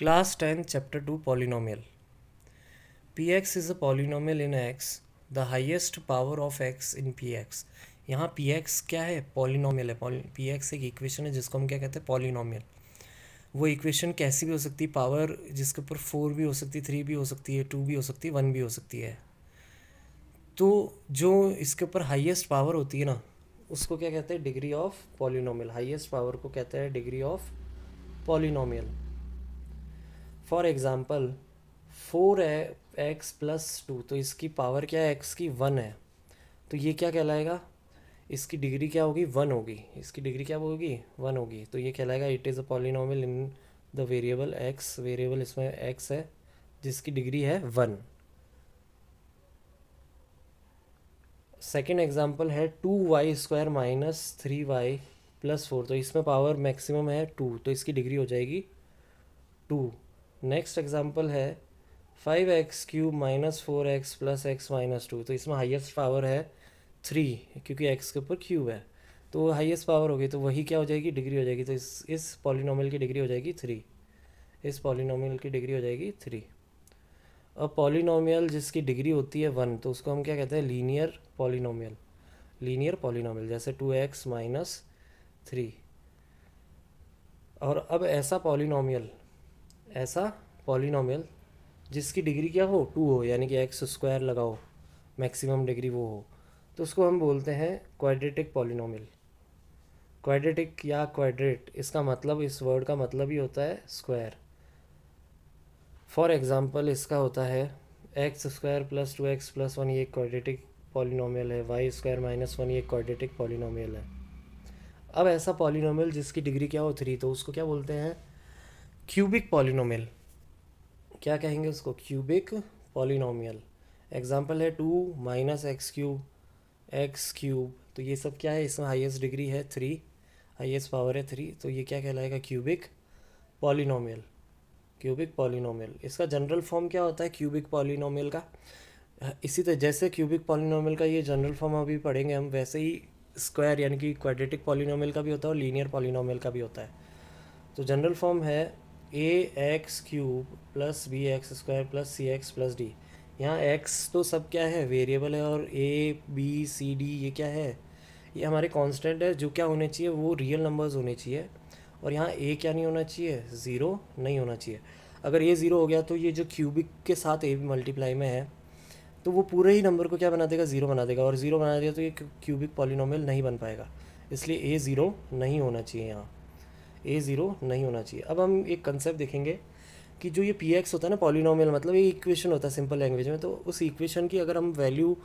class ten chapter two polynomial P X is a polynomial in X the highest power of X in P X यहाँ P X क्या है polynomial है P x एक equation है जिसको हम क्या कहते हैं पॉलिनोमियल वो इक्वेशन कैसी भी हो सकती है पावर जिसके ऊपर फोर भी हो सकती है थ्री भी हो सकती है टू भी हो सकती है वन भी हो सकती है तो जो इसके ऊपर हाइएस्ट पावर होती है ना उसको क्या कहते हैं degree of polynomial highest power को कहते हैं degree of polynomial for example four है एक्स प्लस टू तो इसकी पावर क्या है एक्स की वन है तो ये क्या कहलाएगा इसकी डिग्री क्या होगी वन होगी इसकी डिग्री क्या होगी वन होगी तो ये कहलाएगा it is a polynomial in the variable X variable इसमें एक्स है जिसकी डिग्री है वन सेकेंड एग्जाम्पल है two Y square minus three Y plus four तो इसमें पावर मैक्सिमम है टू तो इसकी डिग्री हो जाएगी टू नेक्स्ट एग्जाम्पल है five X cube minus four X plus X minus two तो इसमें हाईएस्ट पावर है थ्री क्योंकि एक्स के ऊपर क्यूब है तो हाईएस्ट पावर होगी तो वही क्या हो जाएगी डिग्री हो जाएगी तो इस इस पॉलिनॉमियल की डिग्री हो जाएगी थ्री इस पॉलिनॉमियल की डिग्री हो जाएगी थ्री अब पॉलिनॉमियल जिसकी डिग्री होती है वन तो उसको हम क्या कहते हैं लीनियर पॉलिनॉमियल लीनियर पॉलिनॉमियल जैसे टू एक्स माइनस थ्री और अब ऐसा पॉलिनॉमियल ऐसा पॉलिनोमियल जिसकी डिग्री क्या हो टू हो यानी कि एक्स स्क्वायर लगाओ मैक्सिमम डिग्री वो हो तो उसको हम बोलते हैं क्वाड्रेटिक पॉलिनोमियल क्वाड्रेटिक या क्वाड्रेट इसका मतलब इस वर्ड का मतलब ही होता है स्क्वायर फॉर एग्ज़ाम्पल इसका होता है X square plus two X plus one ये क्वाड्रेटिक पॉलिनोमियल है वाई स्क्वायर माइनस वन ये क्वाड्रेटिक पॉलिनोमियल है अब ऐसा पॉलिनोमियल जिसकी डिग्री क्या हो थ्री तो उसको क्या बोलते हैं क्यूबिक पॉलिनोमियल क्या कहेंगे उसको क्यूबिक पॉलिनोमियल एग्जाम्पल है two minus X cube X cube तो ये सब क्या है इसमें हाईएस्ट डिग्री है थ्री हाईएस्ट पावर है थ्री तो ये क्या कहलाएगा क्यूबिक पॉलिनोमियल क्यूबिक पॉलिनोमियल इसका जनरल फॉर्म क्या होता है क्यूबिक पॉलिनोमियल का इसी तरह जैसे क्यूबिक पॉलिनोमियल का ये जनरल फॉर्म अभी पढ़ेंगे हम वैसे ही स्क्वायर यानी कि क्वाड्रेटिक पॉलिनोमियल का भी होता है और लीनियर पॉलिनोमियल का भी होता है तो जनरल फॉर्म है A X cube plus B X square plus C X plus D यहाँ एक्स तो सब क्या है वेरिएबल है और ए बी सी डी ये क्या है ये हमारे कांस्टेंट है जो क्या होने चाहिए वो रियल नंबर्स होने चाहिए और यहाँ ए क्या नहीं होना चाहिए ज़ीरो नहीं होना चाहिए अगर ए ज़ीरो हो गया तो ये जो क्यूबिक के साथ ए मल्टीप्लाई में है तो वो पूरे ही नंबर को क्या बना देगा ज़ीरो बना देगा और ज़ीरो बना देगा तो ये क्यूबिक पॉलिनोमियल नहीं बन पाएगा इसलिए ए ज़ीरो नहीं होना चाहिए यहाँ ए ज़ीरो नहीं होना चाहिए अब हम एक कंसेप्ट देखेंगे कि जो ये पी एक्स होता है ना पॉलिनोमियल मतलब ये इक्वेशन होता है सिंपल लैंग्वेज में तो उस इक्वेशन की अगर हम वैल्यू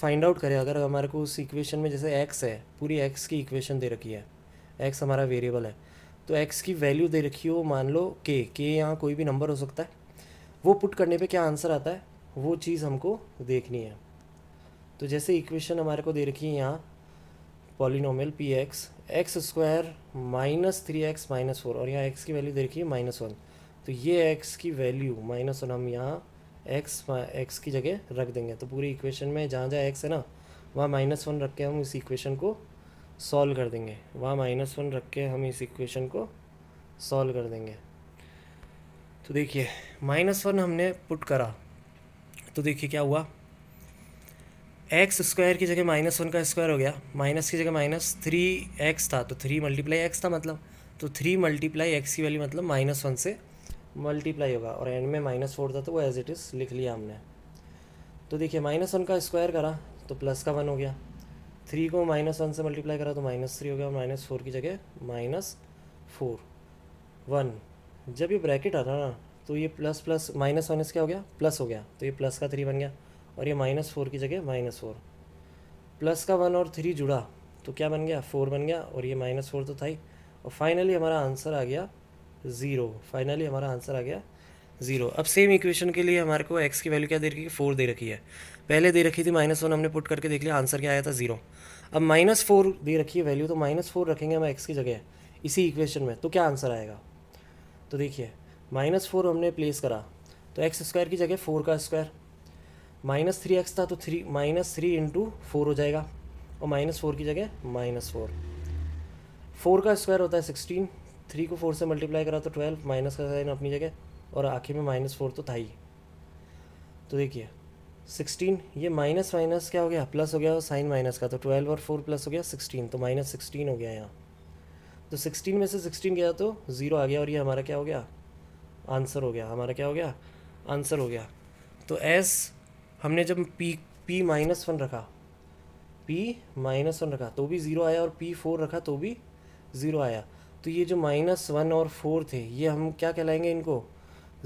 फाइंड आउट करें अगर हमारे को उस इक्वेशन में जैसे एक्स है पूरी एक्स की इक्वेशन दे रखी है एक्स हमारा वेरिएबल है तो एक्स की वैल्यू दे रखी हो मान लो के के यहाँ कोई भी नंबर हो सकता है वो पुट करने पे क्या आंसर आता है वो चीज़ हमको देखनी है तो जैसे इक्वेशन हमारे को दे रखी है यहाँ polynomial P X X square minus three X minus four और यहाँ एक्स की वैल्यू देखिए माइनस वन तो ये एक्स की वैल्यू माइनस वन हम यहाँ एक्स एक्स की जगह रख देंगे तो पूरी इक्वेशन में जहाँ जहाँ एक्स है ना वहाँ माइनस वन रख के हम इस इक्वेशन को सॉल्व कर देंगे वहाँ माइनस वन रख के हम इस इक्वेशन को सॉल्व कर देंगे तो देखिए माइनस वन हमने पुट करा तो देखिए क्या हुआ एक्स स्क्वायर की जगह माइनस वन का स्क्वायर हो गया माइनस की जगह माइनस थ्री एक्स था तो थ्री मल्टीप्लाई एक्स था मतलब तो थ्री मल्टीप्लाई एक्स की वैल्यू मतलब माइनस वन से मल्टीप्लाई होगा और एंड में माइनस फोर था तो वो एज इट इज़ लिख लिया हमने तो देखिए माइनस वन का स्क्वायर करा तो प्लस का वन हो गया थ्री को माइनस वन से मल्टीप्लाई करा तो माइनस थ्री हो गया और माइनस फोर की जगह माइनस फोर वन जब ये ब्रैकेट आ रहा ना तो ये प्लस प्लस माइनस वन क्या हो गया प्लस हो गया तो ये प्लस का थ्री बन गया और ये माइनस फोर की जगह माइनस फोर प्लस का वन और थ्री जुड़ा तो क्या बन गया फोर बन गया और ये माइनस फोर तो था ही और फाइनली हमारा आंसर आ गया ज़ीरो फाइनली हमारा आंसर आ गया ज़ीरो अब सेम इक्वेशन के लिए हमारे को एक्स की वैल्यू क्या दे रखी है फोर दे रखी है पहले दे रखी थी माइनस वन हमने पुट करके देख लिया आंसर क्या आया था ज़ीरो अब माइनस फोर दे रखी है वैल्यू तो माइनस फोर रखेंगे हम एक्स की जगह इसी इक्वेशन में तो क्या आंसर आएगा तो देखिए माइनस फोर हमने प्लेस करा तो एक्स स्क्वायर की जगह फोर का स्क्वायर माइनस थ्री एक्स था तो three minus three into four हो जाएगा और माइनस फोर की जगह माइनस फोर फोर का स्क्वायर होता है सिक्सटीन थ्री को फोर से मल्टीप्लाई करा तो ट्वेल्व माइनस का साइन अपनी जगह और आखिर में माइनस फोर तो था ही तो देखिए सिक्सटीन ये माइनस माइनस क्या हो गया प्लस हो गया और साइन माइनस का तो ट्वेल्व और फोर प्लस हो गया सिक्सटीन तो माइनस सिक्सटीन हो गया यहाँ तो सिक्सटीन में से सिक्सटीन गया तो ज़ीरो आ गया और ये हमारा क्या हो गया आंसर हो गया हमारा क्या हो गया आंसर हो गया तो एस हमने जब पी पी माइनस वन रखा पी माइनस वन रखा तो भी ज़ीरो आया और पी फोर रखा तो भी ज़ीरो आया तो ये जो माइनस वन और फोर थे ये हम क्या कहलाएंगे इनको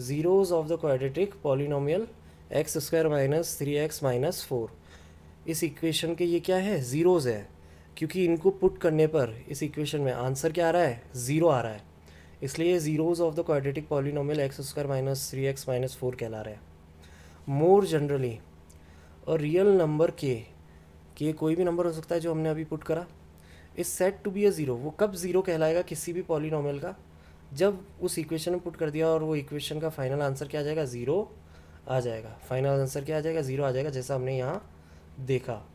zeros of the quadratic polynomial X square minus three X minus four इस इक्वेशन के ये क्या है ज़ीरोज़ है क्योंकि इनको पुट करने पर इस इक्वेशन में आंसर क्या आ रहा है ज़ीरो आ रहा है इसलिए zeros of the quadratic polynomial X square minus three X minus four कहला रहा है मोर जनरली और रियल नंबर के के कोई भी नंबर हो सकता है जो हमने अभी पुट करा is set to be a zero वो कब ज़ीरो कहलाएगा किसी भी पॉलिनॉमल का जब उस इक्वेशन में पुट कर दिया और वो इक्वेशन का फाइनल आंसर क्या आ जाएगा ज़ीरो आ जाएगा फाइनल आंसर क्या आ जाएगा ज़ीरो आ जाएगा जैसा हमने यहाँ देखा